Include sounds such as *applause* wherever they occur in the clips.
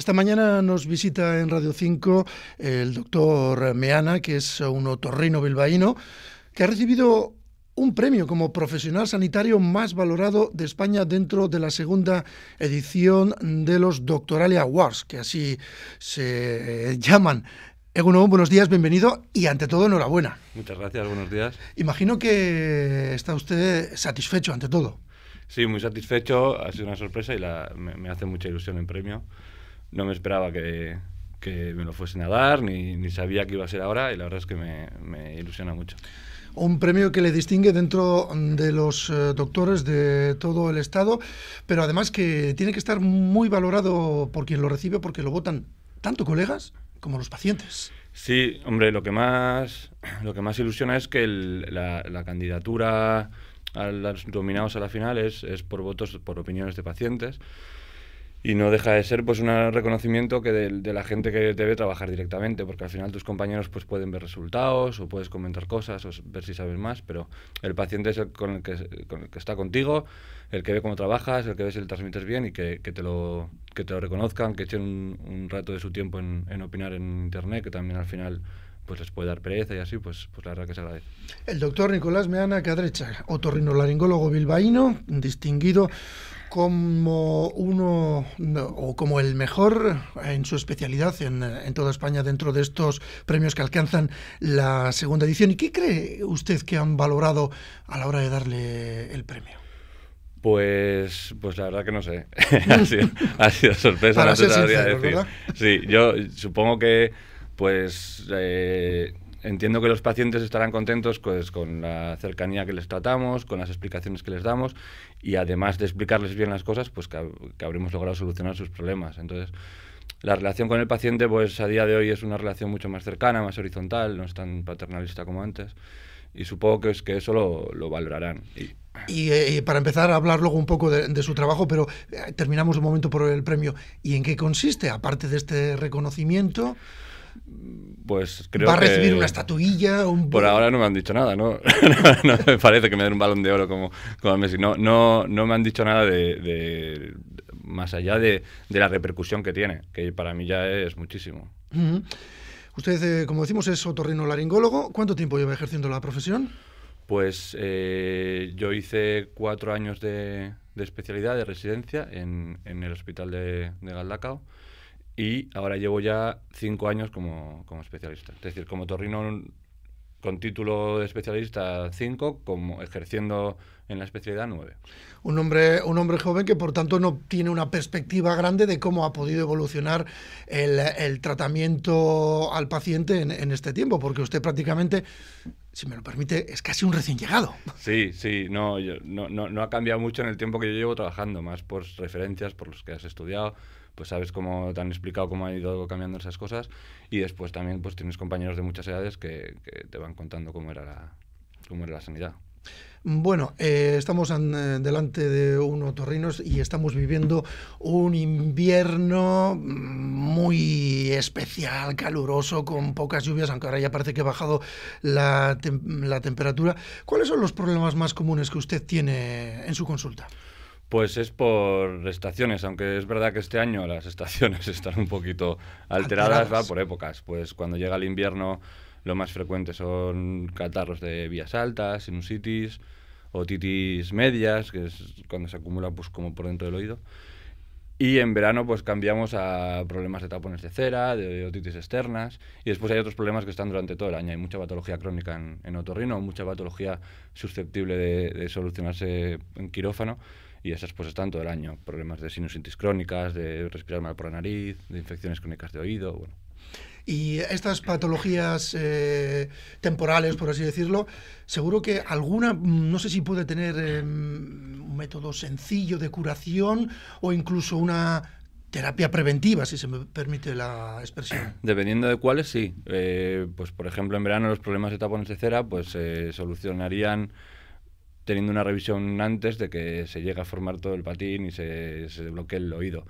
Esta mañana nos visita en Radio 5 el doctor Meana, que es un otorrino bilbaíno, que ha recibido un premio como profesional sanitario más valorado de España dentro de la segunda edición de los Doctoralia Awards, que así se llaman. Eguno, buenos días, bienvenido y ante todo enhorabuena. Muchas gracias, buenos días. Imagino que está usted satisfecho ante todo. Sí, muy satisfecho, ha sido una sorpresa y me, hace mucha ilusión el premio no me esperaba que, me lo fuesen a dar, ni, ni, sabía que iba a ser ahora, y la verdad es que me, ilusiona mucho. Un premio que le distingue dentro de los eh, doctores de todo el Estado, pero además que tiene que estar muy valorado por quien lo recibe, porque lo votan tanto colegas como los pacientes. Sí, hombre, lo que más, lo que más ilusiona es que la, candidatura a los nominados a la final es, es por votos, por opiniones de pacientes y no deja de ser pues un reconocimiento que de, de, la gente que te ve trabajar directamente porque al final tus compañeros pues pueden ver resultados o puedes comentar cosas o ver si sabes más pero el paciente es el con el que, que está contigo el que ve cómo trabajas el que ve si le transmites bien y que, que te lo que te reconozcan que echen un, un rato de su tiempo en, opinar en internet que también al final pues les puede dar pereza y así, pues, pues la verdad que se agradece. El doctor Nicolás Meana Cadrecha, otorrinolaringólogo bilbaíno, distinguido como uno o como el mejor en su especialidad en, toda España dentro de estos premios que alcanzan la segunda edición. ¿Y qué cree usted que han valorado a la hora de darle el premio? Pues, pues la verdad que no sé. *laughs* *laughs* ha, sido, sorpresa. Para ¿verdad? Sí, yo supongo que pues eh, entiendo que los pacientes estarán contentos pues, con la cercanía que les tratamos, con las explicaciones que les damos y además de explicarles bien las cosas, pues que, habremos logrado solucionar sus problemas. Entonces, la relación con el paciente, pues a día de hoy es una relación mucho más cercana, más horizontal, no es tan paternalista como antes y supongo que, es que eso lo, lo valorarán. Y, eh, para empezar a hablar luego un poco de, su trabajo, pero eh, terminamos un momento por el premio. ¿Y en qué consiste, aparte de este reconocimiento? Pues creo ¿Va a recibir una estatuilla? Por ahora no me han dicho nada, *laughs* ¿no? me parece que me den un balón de oro como, como Messi. No, me han dicho nada de, más allá de, la repercusión que tiene, que para mí ya es muchísimo. Usted, eh, como decimos, es otorrinolaringólogo. ¿Cuánto tiempo lleva ejerciendo la profesión? Pues eh, yo hice cuatro años de, especialidad, de residencia, en, el hospital de Galdacao y ahora llevo ya cinco años como, especialista. Es decir, como torrino con título de especialista cinco, como ejerciendo en la especialidad nueve. Un hombre, un hombre joven que por tanto no tiene una perspectiva grande de cómo ha podido evolucionar el, tratamiento al paciente en, este tiempo, porque usted prácticamente si me lo permite, es casi un recién llegado. Sí, sí, no, yo, no, no, no, ha cambiado mucho en el tiempo que yo llevo trabajando, más por referencias, por los que has estudiado, pues sabes cómo te han explicado cómo ha ido cambiando esas cosas y después también pues tienes compañeros de muchas edades que, que te van contando cómo era la, cómo era la sanidad. Bueno, eh, estamos eh, delante de un torrinos y estamos viviendo un invierno mm, muy especial, caluroso, con pocas lluvias, aunque ahora ya parece que ha bajado la, temperatura. ¿Cuáles son los problemas más comunes que usted tiene en su consulta? Pues es por estaciones, aunque es verdad que este año las estaciones *laughs* están un poquito alteradas, alteradas. va por épocas. Pues cuando llega el invierno lo más frecuente son catarros de vías altas, sinusitis, otitis medias, que es cuando se acumula pues, como por dentro del oído. Y en verano pues cambiamos a problemas de tapones de cera, de otitis externas y después hay otros problemas que están durante todo el año. Hay mucha patología crónica en, otorrino, mucha patología susceptible de, de, solucionarse en quirófano y esas pues están todo el año. Problemas de sinusitis crónicas, de respirar mal por la nariz, de infecciones crónicas de oído, bueno, y estas patologías eh, temporales, por así decirlo, seguro que alguna, no sé si puede tener eh, un método sencillo de curación o incluso una terapia preventiva, si se me permite la expresión. *clears throat* Dependiendo de cuáles, sí. Eh, pues por ejemplo, en verano los problemas de tapones de cera pues se solucionarían teniendo una revisión antes de que se llegue a formar todo el patín y se, se bloquee el oído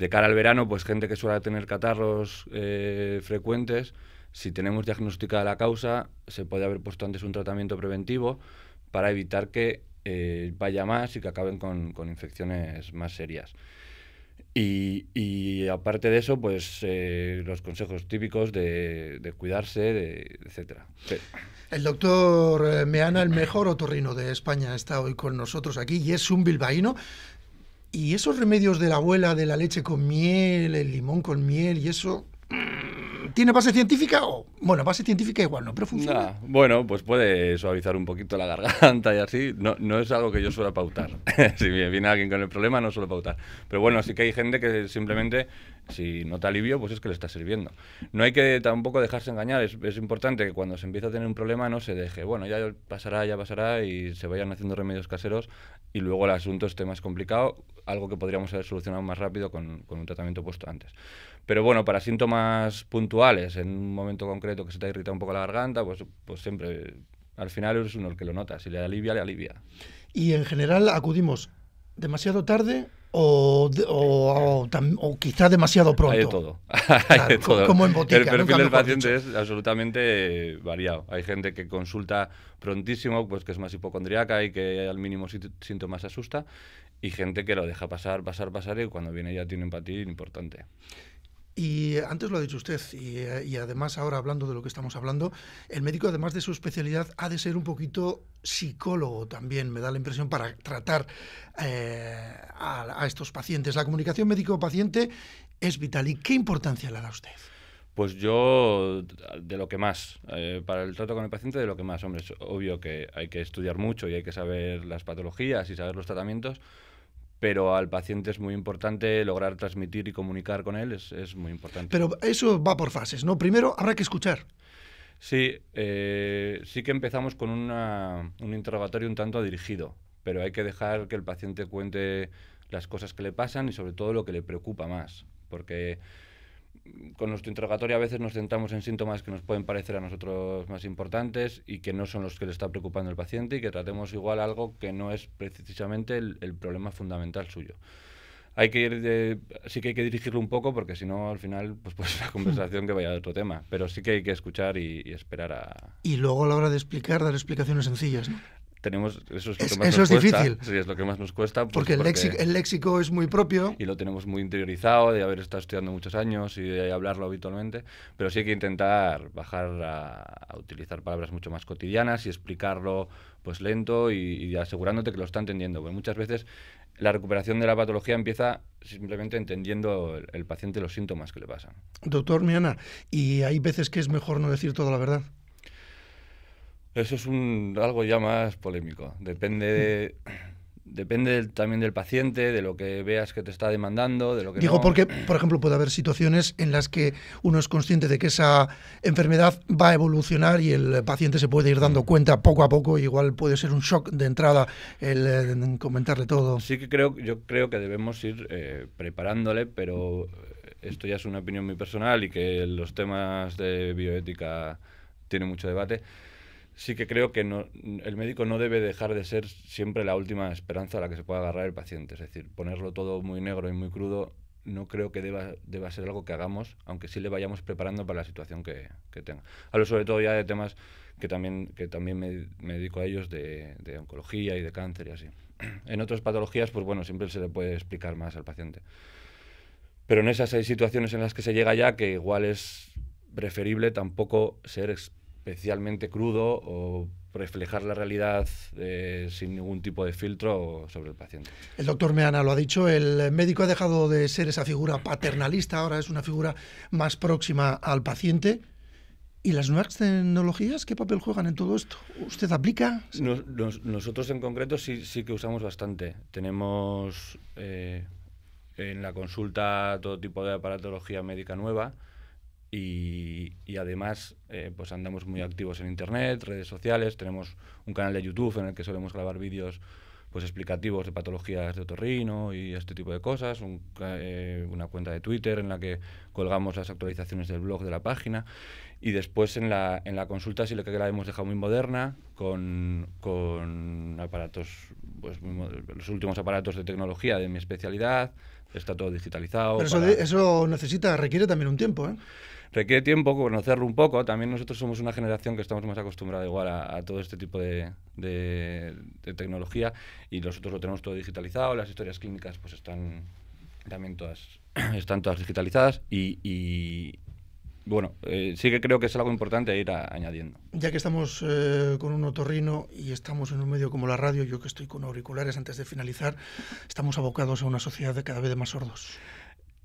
de cara al verano, pues gente que suele tener catarros eh, frecuentes, si tenemos de la causa, se puede haber puesto antes un tratamiento preventivo para evitar que eh, vaya más y que acaben con, infecciones más serias. Y, aparte de eso, pues eh, los consejos típicos de, cuidarse, de, etcétera. El doctor Meana, el mejor otorrino de España, está hoy con nosotros aquí y es un bilbaíno y esos remedios de la abuela de la leche con miel, el limón con miel y eso, ¿Tiene base científica? O, bueno, base científica igual no, pero funciona. bueno, pues puede suavizar un poquito la garganta y así. No, no es algo que yo suelo pautar. *laughs* si viene alguien con el problema, no suelo pautar. Pero bueno, sí que hay gente que simplemente, si no te alivio, pues es que le está sirviendo. No hay que tampoco dejarse engañar. Es, es importante que cuando se empieza a tener un problema no se deje. Bueno, ya pasará, ya pasará y se vayan haciendo remedios caseros y luego el asunto esté más complicado, algo que podríamos haber solucionado más rápido con, con un tratamiento puesto antes. Pero bueno, para síntomas puntuales, en un momento concreto que se te ha irritado un poco la garganta, pues, pues siempre, al final es uno el que lo nota, si le alivia, le alivia. Y en general acudimos demasiado tarde o, quizá demasiado pronto. Hay de todo. *laughs* Como en El perfil del paciente es absolutamente variado. Hay gente que consulta prontísimo, pues que es más hipocondriaca y que al mínimo síntoma se asusta, y gente que lo deja pasar, pasar, pasar, y cuando viene ya tiene empatía importante. Y antes lo ha dicho usted, y, además ahora hablando de lo que estamos hablando, el médico además de su especialidad ha de ser un poquito psicólogo también, me da la impresión, para tratar eh, a, estos pacientes. La comunicación médico-paciente es vital. ¿Y qué importancia le da usted? Pues yo, de lo que más, eh, para el trato con el paciente, de lo que más, hombre, es obvio que hay que estudiar mucho y hay que saber las patologías y saber los tratamientos, pero al paciente es muy importante lograr transmitir y comunicar con él, es, muy importante. Pero eso va por fases, ¿no? Primero habrá que escuchar. Sí, eh, sí que empezamos con un interrogatorio un tanto dirigido, pero hay que dejar que el paciente cuente las cosas que le pasan y sobre todo lo que le preocupa más, porque con nuestro interrogatorio a veces nos centramos en síntomas que nos pueden parecer a nosotros más importantes y que no son los que le está preocupando el paciente y que tratemos igual algo que no es precisamente el, problema fundamental suyo. Hay que ir sí que hay que dirigirlo un poco porque si no al final pues pues la conversación que vaya a otro tema, pero sí que hay que escuchar y, y esperar a Y luego a la hora de explicar dar explicaciones sencillas, ¿no? tenemos eso es lo que más nos cuesta. difícil. Sí, es lo que más nos cuesta. Pues porque, el, léxico, el, léxico, es muy propio. Y lo tenemos muy interiorizado, de haber estado estudiando muchos años y de hablarlo habitualmente. Pero sí hay que intentar bajar a, utilizar palabras mucho más cotidianas y explicarlo pues lento y, asegurándote que lo está entendiendo. Porque muchas veces la recuperación de la patología empieza simplemente entendiendo el, el paciente los síntomas que le pasan. Doctor Miana, ¿y hay veces que es mejor no decir toda la verdad? Eso es un, algo ya más polémico. Depende mm. Depende también del paciente, de lo que veas que te está demandando, de lo que Digo, porque, por ejemplo, puede haber situaciones en las que uno es consciente de que esa enfermedad va a evolucionar y el paciente se puede ir mm. dando cuenta poco a poco. Igual puede ser un shock de entrada el, eh, comentarle todo. Sí que creo, yo creo que debemos ir eh, preparándole, pero esto ya es una opinión muy personal y que los temas de bioética tienen mucho debate sí que creo que el médico no debe dejar de ser siempre la última esperanza a la que se pueda agarrar el paciente. Es decir, ponerlo todo muy negro y muy crudo no creo que deba, deba ser algo que hagamos, aunque sí le vayamos preparando para la situación que, tenga. Hablo sobre todo ya de temas que también, que también me, dedico a ellos, de, de, oncología y de cáncer y así. *clears throat* En otras patologías, pues bueno, siempre se le puede explicar más al paciente. Pero en esas hay situaciones en las que se llega ya que igual es preferible tampoco ser especialmente crudo o reflejar la realidad eh, sin ningún tipo de filtro sobre el paciente. El doctor Meana lo ha dicho, el médico ha dejado de ser esa figura paternalista, ahora es una figura más próxima al paciente. ¿Y las nuevas tecnologías qué papel juegan en todo esto? ¿Usted aplica? nosotros en concreto sí, sí que usamos bastante. Tenemos eh, en la consulta todo tipo de aparatología médica nueva y, además, eh, pues andamos muy activos en internet, redes sociales. Tenemos un canal de YouTube en el que solemos grabar vídeos pues explicativos de patologías de otorrino y este tipo de cosas, eh, una cuenta de Twitter en la que colgamos las actualizaciones del blog de la página y después en la, en la consulta sí que la hemos dejado muy moderna con, con aparatos pues los últimos aparatos de tecnología de mi especialidad, está todo digitalizado. Pero eso, necesita, requiere también un tiempo, ¿eh? Requiere tiempo conocerlo un poco. También nosotros somos una generación que estamos más acostumbrada igual a, todo este tipo de, tecnología y nosotros lo tenemos todo digitalizado. Las historias clínicas pues están también todas, *clears throat* están todas digitalizadas y, bueno, eh, sí que creo que es algo importante ir añadiendo. Ya que estamos eh, con un otorrino y estamos en un medio como la radio, yo que estoy con auriculares antes de finalizar, estamos abocados a una sociedad de cada vez más sordos.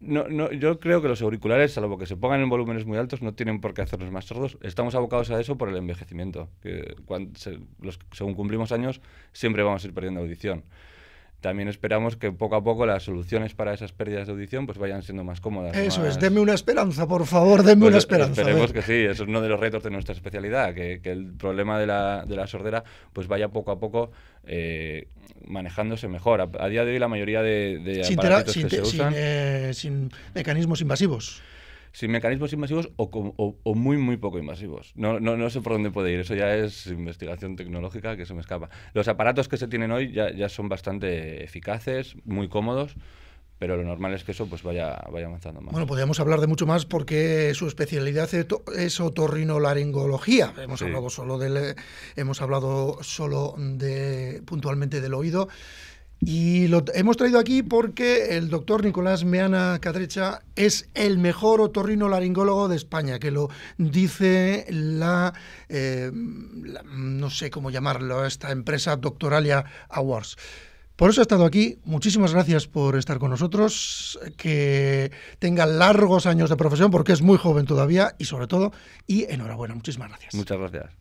No, no, yo creo que los auriculares, salvo que se pongan en volúmenes muy altos, no tienen por qué hacernos más sordos. Estamos abocados a eso por el envejecimiento. Que cuando según cumplimos años, siempre vamos a ir perdiendo audición también esperamos que poco a poco las soluciones para esas pérdidas de audición pues vayan siendo más cómodas. Eso es, deme una esperanza, por favor, deme pues una esperanza. Esperemos que sí, eso es uno de los retos de nuestra especialidad, que, el problema de la, de la, sordera pues vaya poco a poco eh, manejándose mejor. A, día de hoy la mayoría de, de usan... Eh, sin mecanismos invasivos sin mecanismos invasivos o, muy, muy poco invasivos. No, no, no, sé por dónde puede ir, eso ya es investigación tecnológica que se me escapa. Los aparatos que se tienen hoy ya, ya son bastante eficaces, muy cómodos pero lo normal es que eso pues vaya, vaya avanzando más. Bueno, podríamos hablar de mucho más porque su especialidad es otorrinolaringología. Hemos hablado solo del eh, hemos hablado solo de puntualmente del oído, y lo hemos traído aquí porque el doctor Nicolás Meana Cadrecha es el mejor otorrino laringólogo de España, que lo dice eh, la, no sé cómo llamarlo, esta empresa Doctoralia Awards. Por eso ha estado aquí. Muchísimas gracias por estar con nosotros. Que tenga largos años de profesión porque es muy joven todavía y sobre todo, y enhorabuena. Muchísimas gracias. Muchas gracias.